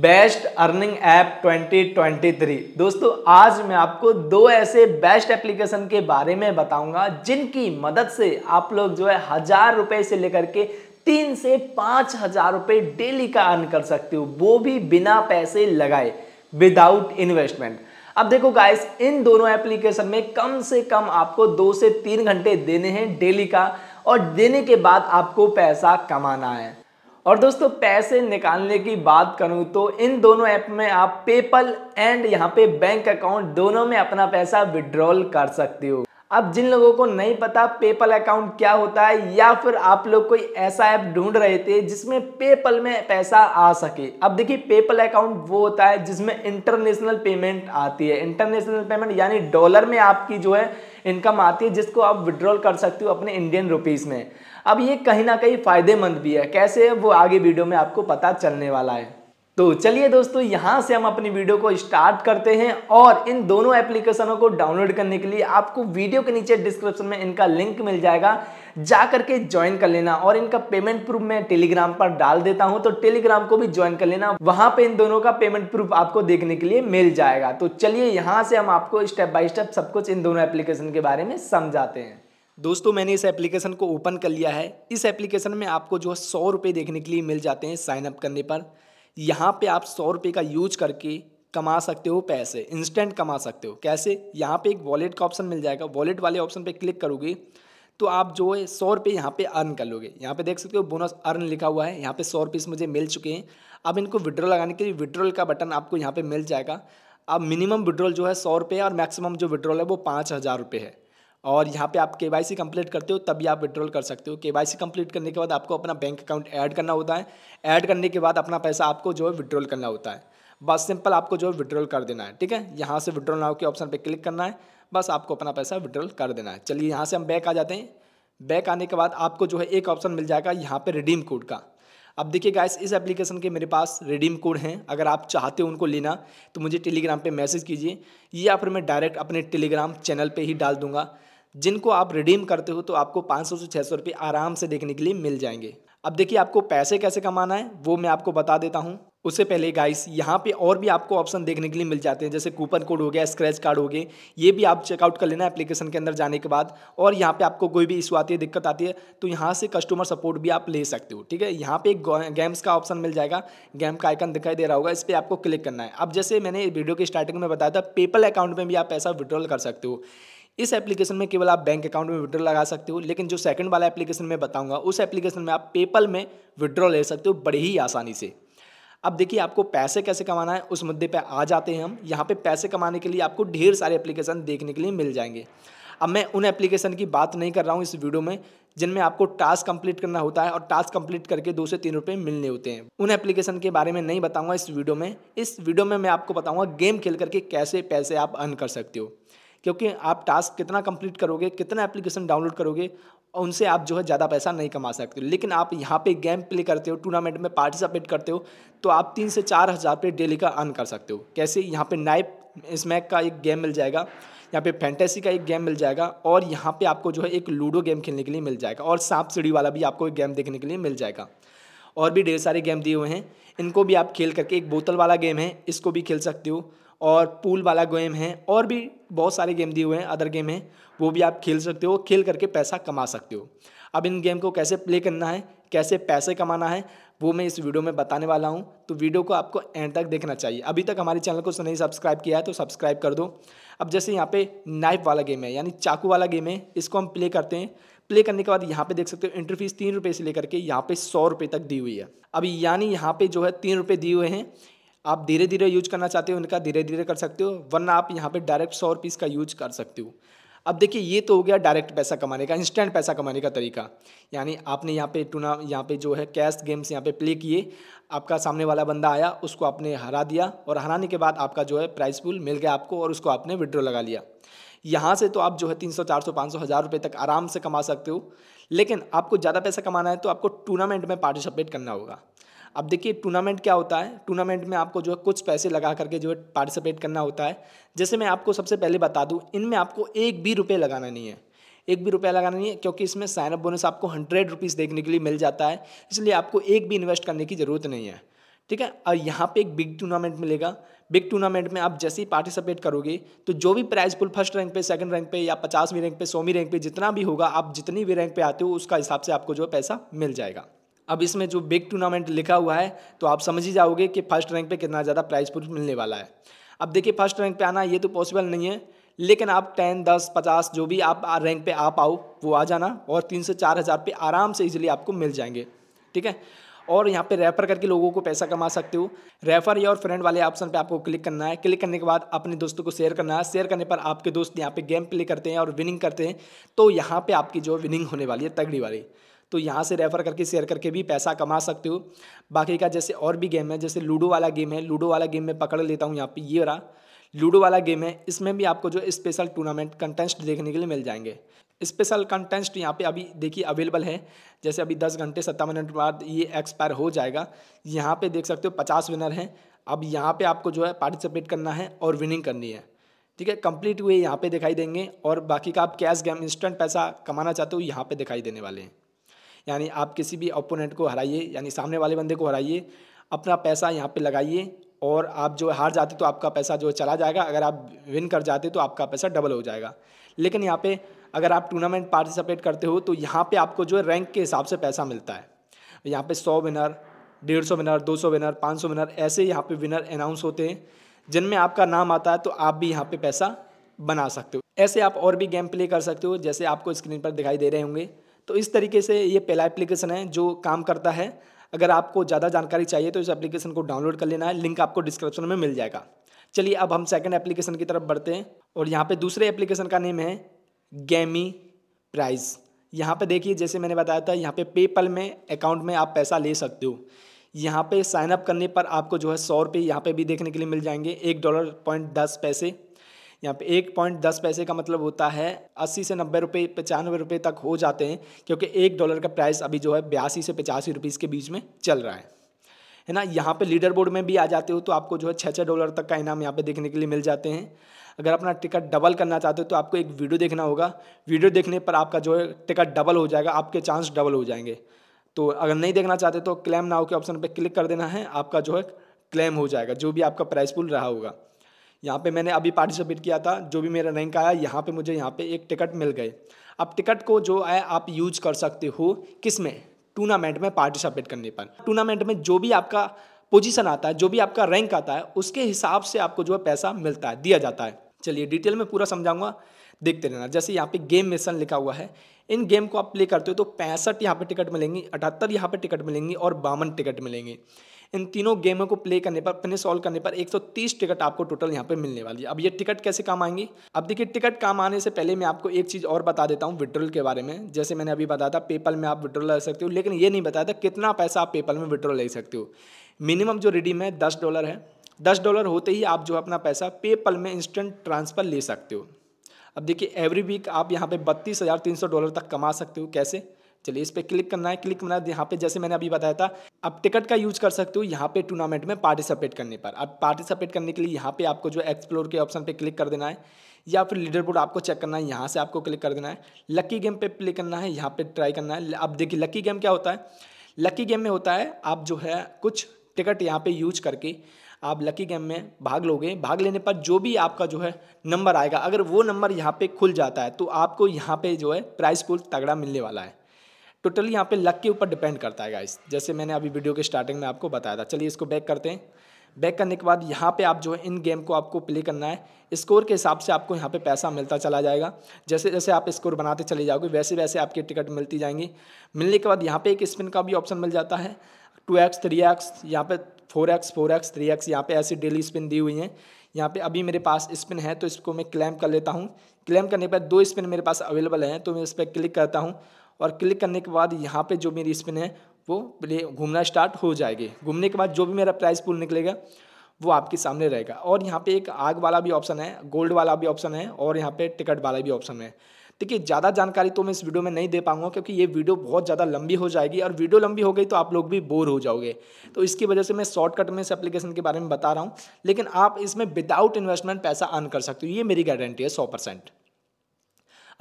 best earning app 2023 दोस्तों आज मैं आपको दो ऐसे बेस्ट एप्लीकेशन के बारे में बताऊंगा जिनकी मदद से आप लोग जो है हजार रुपए से लेकर के तीन से पांच हजार रुपए डेली का अर्न कर सकते हो वो भी बिना पैसे लगाए विदाउट इन्वेस्टमेंट अब देखो गाइस इन दोनों एप्लीकेशन में कम से कम आपको दो से तीन घंटे देने हैं डेली का और देने के बाद आपको पैसा कमाना है और दोस्तों पैसे निकालने की बात करूं तो इन दोनों ऐप में आप पेपल एंड यहाँ पे बैंक अकाउंट दोनों में अपना पैसा विड्रॉल कर सकते हो अब जिन लोगों को नहीं पता पेपल अकाउंट क्या होता है या फिर आप लोग कोई ऐसा ऐप ढूंढ रहे थे जिसमें पेपल में पैसा आ सके अब देखिए पेपल अकाउंट वो होता है जिसमें इंटरनेशनल पेमेंट आती है इंटरनेशनल पेमेंट यानी डॉलर में आपकी जो है इनकम आती है जिसको आप विड्रॉल कर सकते हो अपने इंडियन रुपीज़ में अब ये कहीं ना कहीं फ़ायदेमंद भी है कैसे वो आगे वीडियो में आपको पता चलने वाला है तो चलिए दोस्तों यहाँ से हम अपनी वीडियो को स्टार्ट करते हैं और इन दोनों एप्लीकेशनों को डाउनलोड करने के लिए आपको वीडियो के नीचे डिस्क्रिप्शन में इनका लिंक मिल जाएगा जा करके ज्वाइन कर लेना और इनका पेमेंट प्रूफ मैं टेलीग्राम पर डाल देता हूं तो टेलीग्राम को भी ज्वाइन कर लेना वहां पे इन दोनों का पेमेंट प्रूफ आपको देखने के लिए मिल जाएगा तो चलिए यहाँ से हम आपको स्टेप बाय स्टेप सब कुछ इन दोनों एप्लीकेशन के बारे में समझाते हैं दोस्तों मैंने इस एप्लीकेशन को ओपन कर लिया है इस एप्लीकेशन में आपको जो है सौ रुपये देखने के लिए मिल जाते हैं साइनअप करने पर यहाँ पे आप सौ रुपये का यूज करके कमा सकते हो पैसे इंस्टेंट कमा सकते हो कैसे यहाँ पे एक वॉलेट का ऑप्शन मिल जाएगा वॉलेट वाले ऑप्शन पे क्लिक करोगे तो आप जो है सौ रुपये यहाँ पर अर्न कर लोगे यहाँ पर देख सकते हो बोनस अर्न लिखा हुआ है यहाँ पर सौ रुपीस मुझे मिल चुके हैं अब इनको विड्रॉल लगाने के लिए विड्रॉल का बटन आपको यहाँ पर मिल जाएगा अब मिनिमम विड्रॉल जो है सौ रुपये और मैक्सिमम जो विड्रॉल है वो पाँच हज़ार रुपये है और यहाँ पे आप के वाई सी कंप्लीट करते हो तभी आप विड्रॉल कर सकते हो के वाई सी कंप्लीट करने के बाद आपको अपना बैंक अकाउंट ऐड करना होता है ऐड करने के बाद अपना पैसा आपको जो है विड्रॉल करना होता है बस सिंपल आपको जो है विड्रॉल कर देना है ठीक है यहाँ से विड्रॉल नाव के ऑप्शन पर क्लिक करना है बस आपको अपना पैसा विड्रॉल कर देना है चलिए यहाँ से हम बैक आ जाते हैं बैक आने के बाद आपको जो है एक ऑप्शन मिल जाएगा यहाँ पर रिडीम कोड का अब देखिए गाइस इस एप्लीकेशन के मेरे पास रिडीम कोड हैं अगर आप चाहते हो उनको लेना तो मुझे टेलीग्राम पे मैसेज कीजिए या फिर मैं डायरेक्ट अपने टेलीग्राम चैनल पे ही डाल दूंगा जिनको आप रिडीम करते हो तो आपको 500 से 600 रुपये आराम से देखने के लिए मिल जाएंगे अब देखिए आपको पैसे कैसे कमाना है वो मैं आपको बता देता हूँ उससे पहले गाइस यहाँ पे और भी आपको ऑप्शन देखने के लिए मिल जाते हैं जैसे कूपन कोड हो गया स्क्रैच कार्ड हो गए ये भी आप चेकआउट कर लेना एप्लीकेशन के अंदर जाने के बाद और यहाँ पे आपको कोई भी इशू आती है दिक्कत आती है तो यहाँ से कस्टमर सपोर्ट भी आप ले सकते हो ठीक है यहाँ पे गेम्स का ऑप्शन मिल जाएगा गेम का आइकन दिखाई दे रहा होगा इस पर आपको क्लिक करना है अब जैसे मैंने वीडियो की स्टार्टिंग में बताया था पेपल अकाउंट में भी आप पैसा विड्रॉल कर सकते हो इस एप्लीकेशन में केवल आप बैंक अकाउंट में विड्रॉ लगा सकते हो लेकिन जो सेकंड वाला एप्लीकेशन में बताऊंगा उस एप्लीकेशन में आप पेपल में विड्रॉ ले सकते हो बड़ी ही आसानी से अब देखिए आपको पैसे कैसे कमाना है उस मुद्दे पर आ जाते हैं हम यहाँ पर पैसे कमाने के लिए आपको ढेर सारे एप्लीकेशन देखने के लिए मिल जाएंगे अब मैं उन एप्लीकेशन की बात नहीं कर रहा हूँ इस वीडियो में जिनमें आपको टास्क कंप्लीट करना होता है और टास्क कंप्लीट करके दो से तीन रुपये मिलने होते हैं उन एप्लीकेशन के बारे में नहीं बताऊँगा इस वीडियो में इस वीडियो में मैं आपको बताऊँगा गेम खेल करके कैसे पैसे आप अर्न कर सकते हो क्योंकि आप टास्क कितना कंप्लीट करोगे कितना एप्लीकेशन डाउनलोड करोगे और उनसे आप जो है ज़्यादा पैसा नहीं कमा सकते हो लेकिन आप यहाँ पे गेम प्ले करते हो टूर्नामेंट में पार्टिसिपेट करते हो तो आप तीन से चार हज़ार रुपये डेली का अर्न कर सकते हो कैसे यहाँ पे नाइप स्मैक का एक गेम मिल जाएगा यहाँ पे फैंटेसी का एक गेम मिल जाएगा और यहाँ पे आपको जो है एक लूडो गेम खेलने के लिए मिल जाएगा और सांप सीढ़ी वाला भी आपको एक गेम देखने के लिए मिल जाएगा और भी ढेर सारे गेम दिए हुए हैं इनको भी आप खेल करके एक बोतल वाला गेम है इसको भी खेल सकते हो और पूल वाला गेम है और भी बहुत सारे गेम दिए हुए हैं अदर गेम हैं वो भी आप खेल सकते हो खेल करके पैसा कमा सकते हो अब इन गेम को कैसे प्ले करना है कैसे पैसे कमाना है वो मैं इस वीडियो में बताने वाला हूँ तो वीडियो को आपको एंड तक देखना चाहिए अभी तक हमारे चैनल को नहीं सब्सक्राइब किया है तो सब्सक्राइब कर दो अब जैसे यहाँ पे नाइफ वाला गेम है यानी चाकू वाला गेम है इसको हम प्ले करते हैं प्ले करने के बाद यहाँ पे देख सकते हो एंट्री फीस तीन रुपये से लेकर के यहाँ पे सौ रुपये तक दी हुई है अभी यानी यहाँ पे जो है तीन रुपये दिए हुए हैं आप धीरे धीरे यूज करना चाहते हो उनका धीरे धीरे कर सकते हो वरना आप यहाँ पे डायरेक्ट सौ रुपीज़ का यूज कर सकते हो अब देखिए ये तो हो गया डायरेक्ट पैसा कमाने का इंस्टेंट पैसा कमाने का तरीका यानी आपने यहाँ पे टूना यहाँ पे जो है कैश गेम्स यहाँ पे प्ले किए आपका सामने वाला बंदा आया उसको आपने हरा दिया और हराने के बाद आपका जो है प्राइस पुल मिल गया आपको और उसको आपने विड्रॉ लगा लिया यहाँ से तो आप जो है तीन सौ चार सौ पाँच सौ हज़ार रुपये तक आराम से कमा सकते हो लेकिन आपको ज़्यादा पैसा कमाना है तो आपको टूर्नामेंट में पार्टिसिपेट करना होगा अब देखिए टूर्नामेंट क्या होता है टूर्नामेंट में आपको जो है कुछ पैसे लगा करके जो है पार्टिसिपेट करना होता है जैसे मैं आपको सबसे पहले बता दूँ इनमें आपको एक भी रुपये लगाना नहीं है एक भी रुपया लगाना नहीं है क्योंकि इसमें साइनअप बोनस आपको हंड्रेड रुपीज़ देखने के लिए मिल जाता है इसलिए आपको एक भी इन्वेस्ट करने की ज़रूरत नहीं है ठीक है और यहाँ पे एक बिग टूर्नामेंट मिलेगा बिग टूर्नामेंट में आप जैसे ही पार्टिसिपेट करोगे तो जो भी प्राइज पुल फर्स्ट रैंक पे सेकंड रैंक पे या पचासवीं रैंक पे सौवीं रैंक पे जितना भी होगा आप जितनी भी रैंक पे आते हो उसका हिसाब से आपको जो है पैसा मिल जाएगा अब इसमें जो बिग टूर्नामेंट लिखा हुआ है तो आप समझ ही जाओगे कि फर्स्ट रैंक पे कितना ज़्यादा प्राइज पुल मिलने वाला है अब देखिए फर्स्ट रैंक पे आना ये तो पॉसिबल नहीं है लेकिन आप टेन दस पचास जो भी आप रैंक पे आ पाओ वो आ जाना और तीन से चार हज़ार आराम से इजिली आपको मिल जाएंगे ठीक है और यहाँ पे रेफ़र करके लोगों को पैसा कमा सकते हो रेफ़र या और फ्रेंड वाले ऑप्शन पे आपको क्लिक करना है क्लिक करने के बाद अपने दोस्तों को शेयर करना है शेयर करने पर आपके दोस्त यहाँ पे गेम प्ले करते हैं और विनिंग करते हैं तो यहाँ पे आपकी जो विनिंग होने वाली है तगड़ी वाली तो यहाँ से रेफ़र करके शेयर करके भी पैसा कमा सकते हो बाकी का जैसे और भी गेम है जैसे लूडो वाला गेम है लूडो वाला गेम में पकड़ लेता हूँ यहाँ पर ये रहा लूडो वाला गेम है इसमें भी आपको जो स्पेशल टूर्नामेंट कंटेस्ट देखने के लिए मिल जाएंगे स्पेशल कंटेस्ट यहाँ पे अभी देखिए अवेलेबल है जैसे अभी दस घंटे सत्तावन मिनट बाद ये एक्सपायर हो जाएगा यहाँ पे देख सकते हो पचास विनर हैं अब यहाँ पे आपको जो है पार्टिसिपेट करना है और विनिंग करनी है ठीक है कंप्लीट हुए यहाँ पे दिखाई देंगे और बाकी का आप कैश गेम इंस्टेंट पैसा कमाना चाहते हो यहाँ पर दिखाई देने वाले हैं यानी आप किसी भी ओपोनेंट को हराइए यानी सामने वाले बंदे को हराइए अपना पैसा यहाँ पे लगाइए और आप जो हार जाते तो आपका पैसा जो चला जाएगा अगर आप विन कर जाते तो आपका पैसा डबल हो जाएगा लेकिन यहाँ पे अगर आप टूर्नामेंट पार्टिसिपेट करते हो तो यहाँ पे आपको जो है रैंक के हिसाब से पैसा मिलता है यहाँ पे सौ विनर डेढ़ सौ विनर दो सौ विनर पाँच सौ विनर ऐसे यहाँ पे विनर अनाउंस होते हैं जिनमें आपका नाम आता है तो आप भी यहाँ पे पैसा बना सकते हो ऐसे आप और भी गेम प्ले कर सकते हो जैसे आपको स्क्रीन पर दिखाई दे रहे होंगे तो इस तरीके से ये पहला एप्लीकेशन है जो काम करता है अगर आपको ज़्यादा जानकारी चाहिए तो इस एप्लीकेशन को डाउनलोड कर लेना है लिंक आपको डिस्क्रिप्शन में मिल जाएगा चलिए अब हम सेकंड एप्लीकेशन की तरफ बढ़ते हैं और यहाँ पे दूसरे एप्लीकेशन का नेम है गेमी प्राइज यहाँ पे देखिए जैसे मैंने बताया था यहाँ पे पेपल में अकाउंट में आप पैसा ले सकते हो यहाँ पे साइनअप करने पर आपको जो है सौ रुपये यहाँ पे भी देखने के लिए मिल जाएंगे एक डॉलर पॉइंट दस पैसे यहाँ पे एक पॉइंट दस पैसे का मतलब होता है अस्सी से नब्बे रुपये पचानवे रुपये तक हो जाते हैं क्योंकि एक डॉलर का प्राइस अभी जो है बयासी से पचासी रुपीज़ के बीच में चल रहा है है ना यहाँ पे लीडर बोर्ड में भी आ जाते हो तो आपको जो है छः छः डॉलर तक का इनाम यहाँ पे देखने के लिए मिल जाते हैं अगर अपना टिकट डबल करना चाहते हो तो आपको एक वीडियो देखना होगा वीडियो देखने पर आपका जो है टिकट डबल हो जाएगा आपके चांस डबल हो जाएंगे तो अगर नहीं देखना चाहते तो क्लेम नाव के ऑप्शन पर क्लिक कर देना है आपका जो है क्लेम हो जाएगा जो भी आपका प्राइस पुल रहा होगा यहाँ पे मैंने अभी पार्टिसिपेट किया था जो भी मेरा रैंक आया यहाँ पे मुझे यहाँ पे एक टिकट मिल गए अब टिकट को जो है आप यूज कर सकते हो किस में टूर्नामेंट में पार्टिसिपेट करने पर टूर्नामेंट में जो भी आपका पोजीशन आता है जो भी आपका रैंक आता है उसके हिसाब से आपको जो है पैसा मिलता है दिया जाता है चलिए डिटेल में पूरा समझाऊंगा देखते रहना जैसे यहाँ पे गेम मिशन लिखा हुआ है इन गेम को आप प्ले करते हो तो पैंसठ यहाँ पे टिकट मिलेंगी अठहत्तर यहाँ पे टिकट मिलेंगी और बावन टिकट मिलेंगे इन तीनों गेमों को प्ले करने पर अपने सॉल्व करने पर 130 टिकट आपको टोटल यहाँ पर मिलने वाली है अब ये टिकट कैसे काम आएंगी अब देखिए टिकट काम आने से पहले मैं आपको एक चीज़ और बता देता हूँ विड्रोल के बारे में जैसे मैंने अभी बताया था पेपल में आप विड्रोल ले सकते हो लेकिन ये नहीं बताया था कितना पैसा आप पेपल में विड्रोल ले सकते हो मिनिमम जो रिडीम है दस डॉलर है दस डॉलर होते ही आप जो अपना पैसा पेपल में इंस्टेंट ट्रांसफ़र ले सकते हो अब देखिए एवरी वीक आप यहाँ पे बत्तीस हज़ार तीन सौ डॉलर तक कमा सकते हो कैसे चलिए इस पर क्लिक करना है क्लिक करना है यहाँ पे जैसे मैंने अभी बताया था आप टिकट का यूज कर सकते हो यहाँ पे टूर्नामेंट में पार्टिसिपेट करने पर आप पार्टिसिपेट करने के लिए यहाँ पे आपको जो एक्सप्लोर के ऑप्शन पे क्लिक कर देना है या फिर लीडर बोर्ड आपको चेक करना है यहाँ से आपको क्लिक कर देना है लक्की गेम पर प्ले करना है यहाँ पर ट्राई करना है अब देखिए लक्की गेम क्या होता है लक्की गेम में होता है आप जो है कुछ टिकट यहाँ पर यूज करके आप लकी गेम में भाग लोगे भाग लेने पर जो भी आपका जो है नंबर आएगा अगर वो नंबर यहाँ पे खुल जाता है तो आपको यहाँ पे जो है प्राइस पूल तगड़ा मिलने वाला है टोटली यहाँ पे लक के ऊपर डिपेंड करता है गाइस जैसे मैंने अभी वीडियो के स्टार्टिंग में आपको बताया था चलिए इसको बैक करते हैं बैक करने के बाद यहाँ पे आप जो है इन गेम को आपको प्ले करना है स्कोर के हिसाब से आपको यहाँ पे पैसा मिलता चला जाएगा जैसे जैसे आप स्कोर बनाते चले जाओगे वैसे वैसे आपकी टिकट मिलती जाएंगी मिलने के बाद यहाँ पे एक स्पिन का भी ऑप्शन मिल जाता है टू एक्स थ्री एक्स यहाँ पे four X four X three X यहाँ पे ऐसी डेली स्पिन दी हुई हैं यहाँ पे अभी मेरे पास स्पिन है तो इसको मैं क्लेम कर लेता हूँ क्लेम करने पर दो स्पिन मेरे पास अवेलेबल हैं तो मैं इस पर क्लिक करता हूँ और क्लिक करने के बाद यहाँ पे जो मेरी स्पिन है वो प्ले घूमना स्टार्ट हो जाएगी घूमने के बाद जो भी मेरा प्राइस पुल निकलेगा वो आपके सामने रहेगा और यहाँ पे एक आग वाला भी ऑप्शन है गोल्ड वाला भी ऑप्शन है और यहाँ पे टिकट वाला भी ऑप्शन है देखिए ज़्यादा जानकारी तो मैं इस वीडियो में नहीं दे पाऊंगा क्योंकि ये वीडियो बहुत ज़्यादा लंबी हो जाएगी और वीडियो लंबी हो गई तो आप लोग भी बोर हो जाओगे तो इसकी वजह से मैं शॉर्टकट में इस एप्लीकेशन के बारे में बता रहा हूँ लेकिन आप इसमें विदाउट इन्वेस्टमेंट पैसा अर्न कर सकते हो ये मेरी गारंटी है सौ परसेंट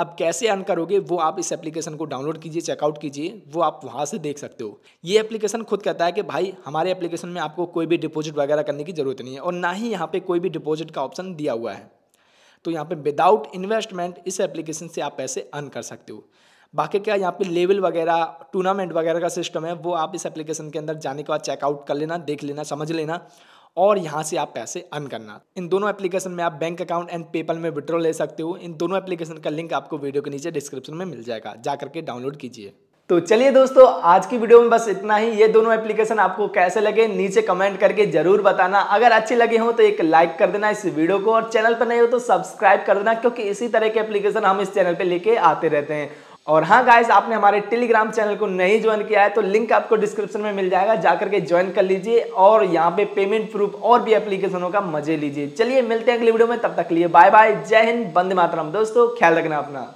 अब कैसे अर्न करोगे वो आप इस एप्लीकेशन को डाउनलोड कीजिए चेकआउट कीजिए वो आप वहाँ से देख सकते हो ये एप्लीकेशन खुद कहता है कि भाई हमारे एप्लीकेशन में आपको कोई भी डिपॉजिट वगैरह करने की ज़रूरत नहीं है और ना ही यहाँ पर कोई भी डिपॉजिट का ऑप्शन दिया हुआ है तो यहाँ पर विदाउट इन्वेस्टमेंट इस एप्लीकेशन से आप पैसे अर्न कर सकते हो बाकी क्या यहाँ पे लेवल वगैरह टूर्नामेंट वगैरह का सिस्टम है वो आप इस एप्लीकेशन के अंदर जाने के बाद चेकआउट कर लेना देख लेना समझ लेना और यहाँ से आप पैसे अर्न करना इन दोनों एप्लीकेशन में आप बैंक अकाउंट एंड पेपल में विड्रॉ ले सकते हो इन दोनों एप्लीकेशन का लिंक आपको वीडियो के नीचे डिस्क्रिप्शन में मिल जाएगा जा करके डाउनलोड कीजिए तो चलिए दोस्तों आज की वीडियो में बस इतना ही ये दोनों एप्लीकेशन आपको कैसे लगे नीचे कमेंट करके जरूर बताना अगर अच्छे लगे हो तो एक लाइक कर देना इस वीडियो को और चैनल पर नहीं हो तो सब्सक्राइब कर देना क्योंकि इसी तरह के एप्लीकेशन हम इस चैनल पर लेके आते रहते हैं और हाँ गाइज आपने हमारे टेलीग्राम चैनल को नहीं ज्वाइन किया है तो लिंक आपको डिस्क्रिप्शन में मिल जाएगा जाकर के ज्वाइन कर लीजिए और यहाँ पे पेमेंट प्रूफ और भी एप्लीकेशनों का मजे लीजिए चलिए मिलते हैं अगले वीडियो में तब तक लिए बाय बाय जय हिंद बंदे मातरम दोस्तों ख्याल रखना अपना